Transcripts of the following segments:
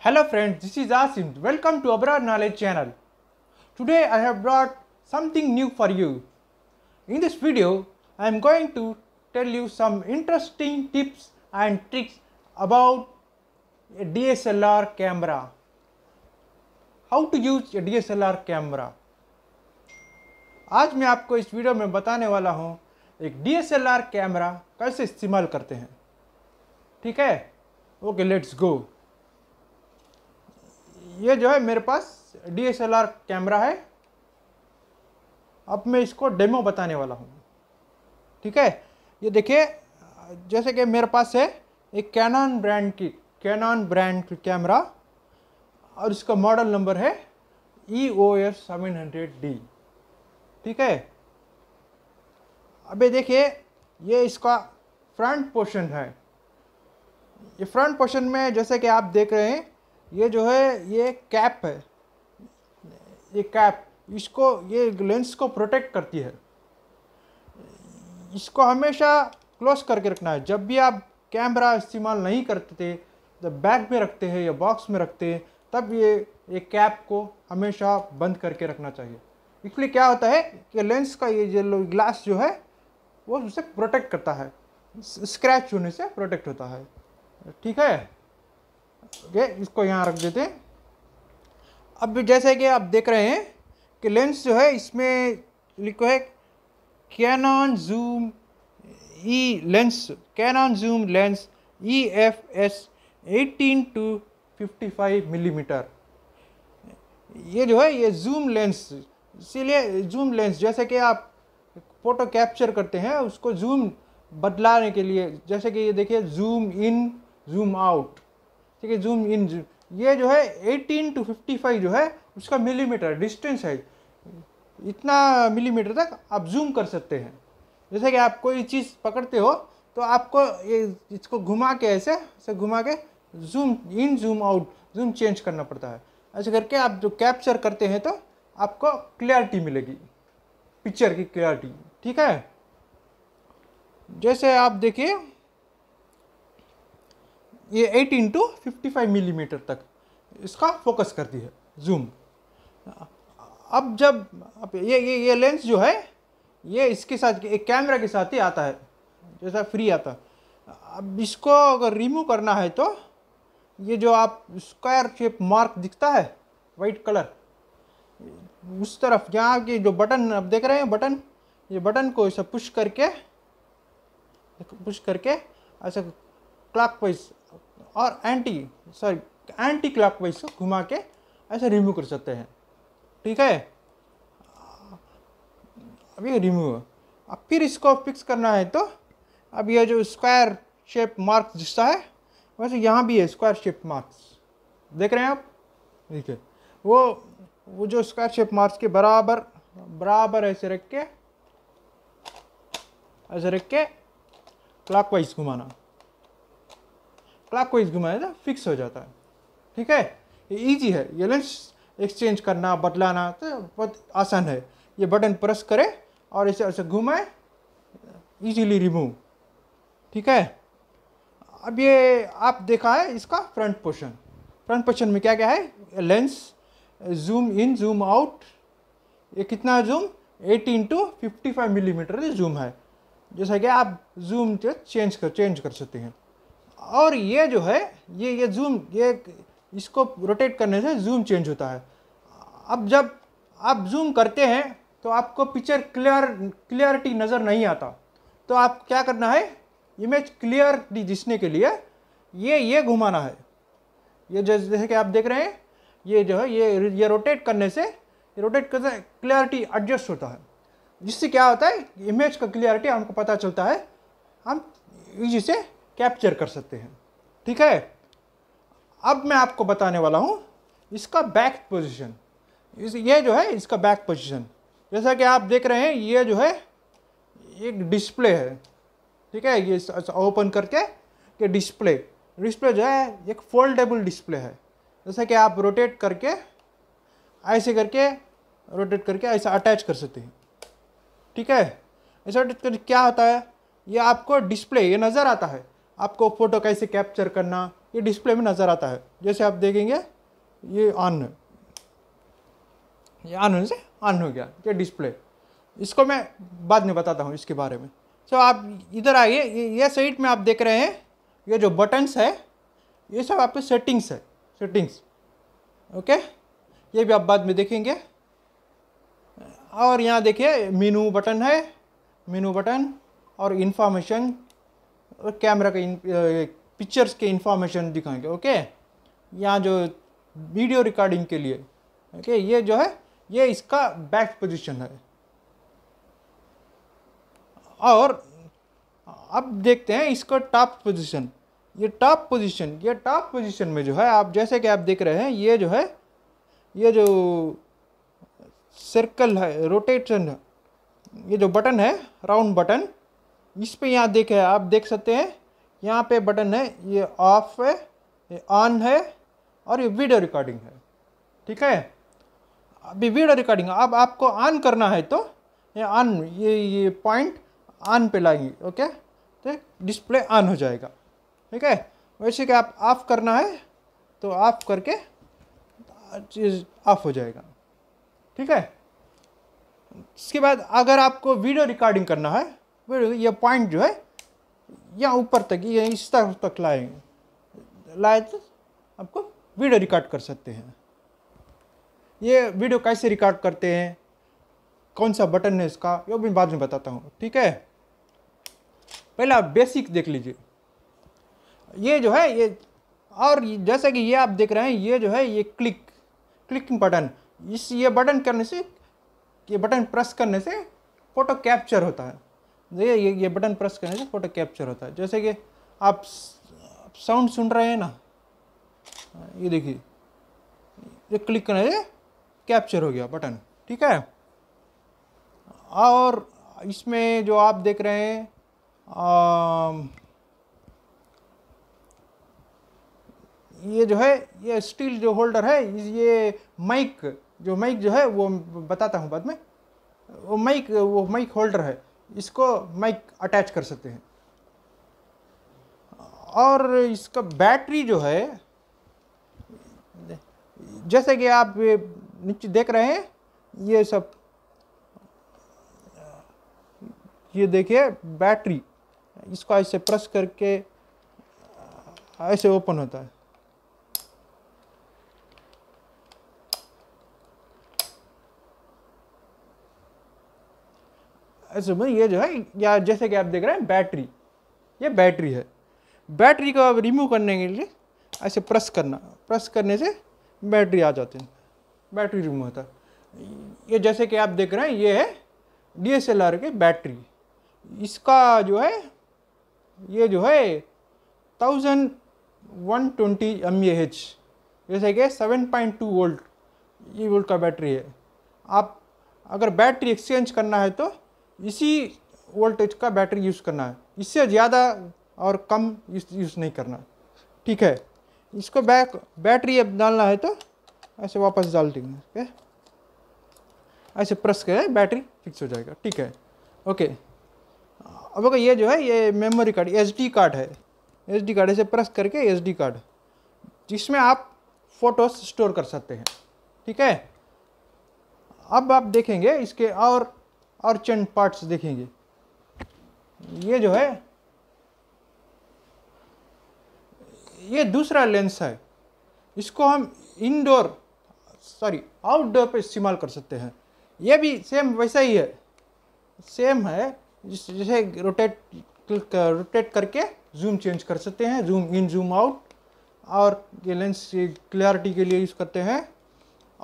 Hello friends, this is Asim. Welcome to Abroad Knowledge channel. Today I have brought something new for you. In this video, I am going to tell you some interesting tips and tricks about a DSLR camera. How to use a DSLR camera. आज मैं आपको इस video में बताने वाला हूँ एक DSLR camera कैसे इस्तेमाल करते हैं ठीक है ओके लेट्स गो ये जो है मेरे पास डीएसएलआर कैमरा है अब मैं इसको डेमो बताने वाला हूँ ठीक है ये देखिए जैसे कि मेरे पास है एक कैनन ब्रांड की कैनन ब्रांड की कैमरा और इसका मॉडल नंबर है E O S seven hundred D ठीक है अबे देखिए ये इसका फ्रंट पोर्शन है ये फ्रंट पोर्शन में जैसे कि आप देख रहे हैं ये जो है ये कैप है ये कैप इसको ये लेंस को प्रोटेक्ट करती है इसको हमेशा क्लोज करके रखना है जब भी आप कैमरा इस्तेमाल नहीं करते जब बैग में रखते हैं या बॉक्स में रखते हैं तब ये ये कैप को हमेशा बंद करके रखना चाहिए इसलिए क्या होता है कि लेंस का ये जो ग्लास जो है वो उसे प्रोटेक्ट करता है स्क्रैच होने से प्रोटेक्ट होता है ठीक है ओके इसको यहाँ रख देते हैं अब जैसे कि आप देख रहे हैं कि लेंस जो है इसमें लिखो है can zoom E lens can zoom lens E F S eighteen to fifty five millimeter ये जो है ये जूम लेंस इसीलिए जूम लेंस जैसे कि आप फोटो कैप्चर करते हैं उसको जूम बदलाने के लिए जैसे कि ये देखिए जूम इन जूम आउट ठीक है जूम इन जूम ये जो है 18 टू 55 जो है उसका मिलीमीटर डिस्टेंस है इतना मिलीमीटर तक आप जूम कर सकते हैं जैसे कि आप कोई चीज़ पकड़ते हो तो आपको ये इसको घुमा के ऐसे ऐसे घुमा के zoom in zoom out zoom change करना पड़ता है ऐसे करके आप जो कैप्चर करते हैं तो आपको क्लियरिटी मिलेगी पिक्चर की क्लियरिटी ठीक है जैसे आप देखिए ये eight into fifty five millimeter तक इसका फोकस करती है जूम अब जब अब ये ये ये लेंस जो है ये इसके साथ एक कैमरा के साथ ही आता है जैसा फ्री आता अब इसको अगर रिमूव करना है तो ये जो आप स्क्वायर शेप मार्क दिखता है वाइट कलर उस तरफ यहाँ के जो बटन आप देख रहे हैं बटन ये बटन को ऐसा पुश करके पुश करके ऐसा क्लॉक वाइज और anti sorry anticlockwise घुमा के ऐसा रिमूव कर सकते हैं ठीक है अब ये रिमूव अब फिर इसको फिक्स करना है तो अब यह जो स्क्वायर शेप मार्क्स जिसका है वैसे यहाँ भी है स्क्वायर शेप मार्क्स देख रहे हैं आप ठीक है वो वो जो स्क्वायर शेप मार्क्स के बराबर बराबर ऐसे रख के ऐसे रख के क्लाक वाइज घुमाना क्लाक वाइज घुमाया तो फिक्स हो जाता है ठीक है ये ईजी है ये लेंस एक्सचेंज करना बदलाना तो बहुत आसान है ये बटन प्रेस करें और इसे ऐसे घुमाए ईजीली रिमूव ठीक है अब ये आप देखा है इसका फ्रंट पोर्शन फ्रंट पोर्शन में क्या क्या है lens zoom in zoom out ये कितना जूम 18 टू 55 मिलीमीटर जूम है जैसा कि आप जूम जो चेंज कर चेंज कर सकते हैं और ये जो है ये ये जूम ये इसको रोटेट करने से जूम चेंज होता है अब जब आप जूम करते हैं तो आपको पिक्चर क्लियर क्लियरिटी नज़र नहीं आता तो आप क्या करना है इमेज क्लियरिटी दिखने के लिए ये ये घुमाना है ये जैसे कि आप देख रहे हैं ये जो है ये ये रोटेट करने से रोटेट करने से क्लियरिटी एडजस्ट होता है जिससे क्या होता है इमेज का क्लियरिटी हमको पता चलता है हम इजी से कैप्चर कर सकते हैं ठीक है अब मैं आपको बताने वाला हूँ इसका बैक पोजीशन इस ये जो है इसका बैक पोजीशन जैसा कि आप देख रहे हैं ये जो है एक डिस्प्ले है ठीक है ये ओपन करके ये डिस्प्ले डिस्प्ले जो है एक फोल्डेबल डिस्प्ले है जैसा कि आप रोटेट करके ऐसे करके रोटेट करके ऐसा अटैच कर सकते हैं ठीक है ऐसा क्या होता है ये आपको डिस्प्ले ये नज़र आता है आपको फ़ोटो कैसे कैप्चर करना ये डिस्प्ले में नज़र आता है जैसे आप देखेंगे ये ऑन ये ऑन होने से ऑन हो गया ये डिस्प्ले इसको मैं बाद में बताता हूँ इसके बारे में सो so, आप इधर आइए ये, ये साइड में आप देख रहे हैं ये जो बटन्स है ये सब आपके सेटिंग्स है सेटिंग्स ओके ये भी आप बाद में देखेंगे और यहाँ देखिए मीनू बटन है मीनू बटन और इन्फॉर्मेशन और कैमरा का पिक्चर्स के इन्फॉर्मेशन दिखाएंगे ओके यहाँ जो वीडियो रिकॉर्डिंग के लिए ओके ये जो है ये इसका बैक पोजीशन है और अब देखते हैं इसका टॉप पोजीशन ये टॉप पोजीशन ये टॉप पोजीशन में जो है आप जैसे कि आप देख रहे हैं ये जो है ये जो सर्कल है रोटेशन है ये जो बटन है राउंड बटन इस पे यहाँ देखे आप देख सकते हैं यहाँ पे बटन है ये ऑफ है ये ऑन है और ये वीडियो रिकॉर्डिंग है ठीक है अभी वीडियो रिकॉर्डिंग अब आपको ऑन करना है तो ये ऑन ये ये पॉइंट ऑन पे लाएंगे ओके तो डिस्प्ले ऑन हो जाएगा ठीक है वैसे कि आप ऑफ करना है तो ऑफ करके ऑफ हो जाएगा ठीक है इसके बाद अगर आपको वीडियो रिकॉर्डिंग करना है ये पॉइंट जो है यहाँ ऊपर तक ये इस तरफ तक लाए लाए तो आपको वीडियो रिकॉर्ड कर सकते हैं ये वीडियो कैसे रिकॉर्ड करते हैं कौन सा बटन है इसका ये भी बाद में बताता हूँ ठीक है पहले आप बेसिक देख लीजिए ये जो है ये और जैसा कि ये आप देख रहे हैं ये जो है ये क्लिक क्लिकिंग बटन इस ये बटन करने से ये बटन प्रेस करने से फ़ोटो कैप्चर होता है देखिए तो ये ये बटन प्रेस करने से फ़ोटो कैप्चर होता है जैसे कि आप साउंड सुन रहे हैं ना ये देखिए ये क्लिक करने से कैप्चर हो गया बटन ठीक है और इसमें जो आप देख रहे हैं आ, ये जो है ये स्टील जो होल्डर है ये माइक जो माइक जो है वो बताता हूँ बाद में वो माइक वो माइक होल्डर है इसको माइक अटैच कर सकते हैं और इसका बैटरी जो है जैसे कि आप नीचे देख रहे हैं ये सब ये देखिए बैटरी इसको ऐसे प्रेस करके ऐसे ओपन होता है सुमन ये जो है या जैसे कि आप देख रहे हैं बैटरी ये बैटरी है बैटरी को आप रिमूव करने के लिए ऐसे प्रेस करना प्रेस करने से बैटरी आ जाती है बैटरी रिमूव होता है ये जैसे कि आप देख रहे हैं ये है डी एस एल आर की बैटरी इसका जो है ये जो है thousand one twenty M A H जैसे कि सेवन पॉइंट टू वोल्ट ये वोल्ट का बैटरी है आप अगर बैटरी एक्सचेंज करना है तो इसी वोल्टेज का बैटरी यूज़ करना है इससे ज़्यादा और कम यूज़ नहीं करना ठीक है इसको बैक बैटरी अब डालना है तो ऐसे वापस डाल देंगे ठीक है ऐसे प्रेस करें बैटरी फिक्स हो जाएगा ठीक है ओके अब अगर ये जो है ये मेमोरी कार्ड एस कार्ड है एस कार्ड ऐसे प्रेस करके एस कार्ड जिसमें आप फोटोज स्टोर कर सकते हैं ठीक है अब आप देखेंगे इसके और अर्चेंट पार्ट्स देखेंगे ये जो है ये दूसरा लेंस है इसको हम इंडोर सॉरी आउटडोर पे इस्तेमाल कर सकते हैं ये भी सेम वैसा ही है सेम है जिस जैसे रोटेट क्लिक रोटेट करके जूम चेंज कर सकते हैं जूम इन जूम आउट और ये लेंस क्लियरिटी के लिए यूज़ करते हैं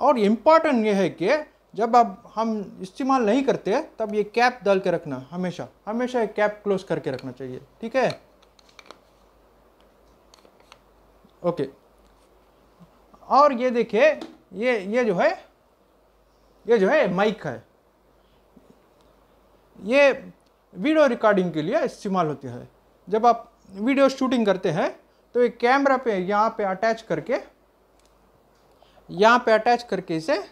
और इम्पॉर्टेंट ये है कि जब अब हम इस्तेमाल नहीं करते तब ये कैप डाल के रखना हमेशा हमेशा ये कैप क्लोज करके रखना चाहिए ठीक है ओके और ये देखिए ये ये जो है ये जो है माइक है ये वीडियो रिकॉर्डिंग के लिए इस्तेमाल होती है जब आप वीडियो शूटिंग करते हैं तो ये कैमरा पे यहाँ पे अटैच करके यहाँ पे अटैच करके इसे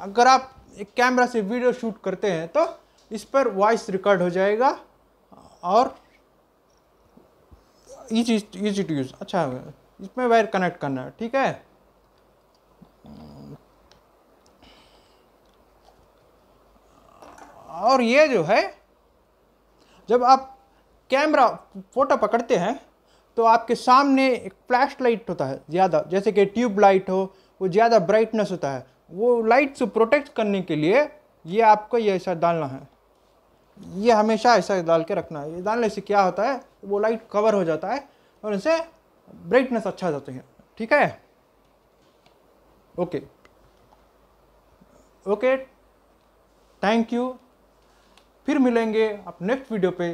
अगर आप एक कैमरा से वीडियो शूट करते हैं तो इस पर वॉइस रिकॉर्ड हो जाएगा और इजी ईजी टू यूज़ अच्छा इसमें वायर कनेक्ट करना है ठीक है और ये जो है जब आप कैमरा फोटो पकड़ते हैं तो आपके सामने एक फ्लैश लाइट होता है ज़्यादा जैसे कि ट्यूब लाइट हो वो ज़्यादा ब्राइटनेस होता है वो लाइट से प्रोटेक्ट करने के लिए ये आपको ये ऐसा डालना है ये हमेशा ऐसा डाल के रखना है ये डालने से क्या होता है वो लाइट कवर हो जाता है और इसे ब्राइटनेस अच्छा जाते हैं ठीक है ओके ओके थैंक यू फिर मिलेंगे आप नेक्स्ट वीडियो पे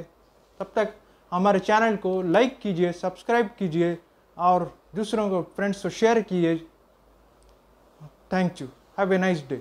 तब तक हमारे चैनल को लाइक कीजिए सब्सक्राइब कीजिए और दूसरों को फ्रेंड्स को शेयर कीजिए thank you Have a nice day.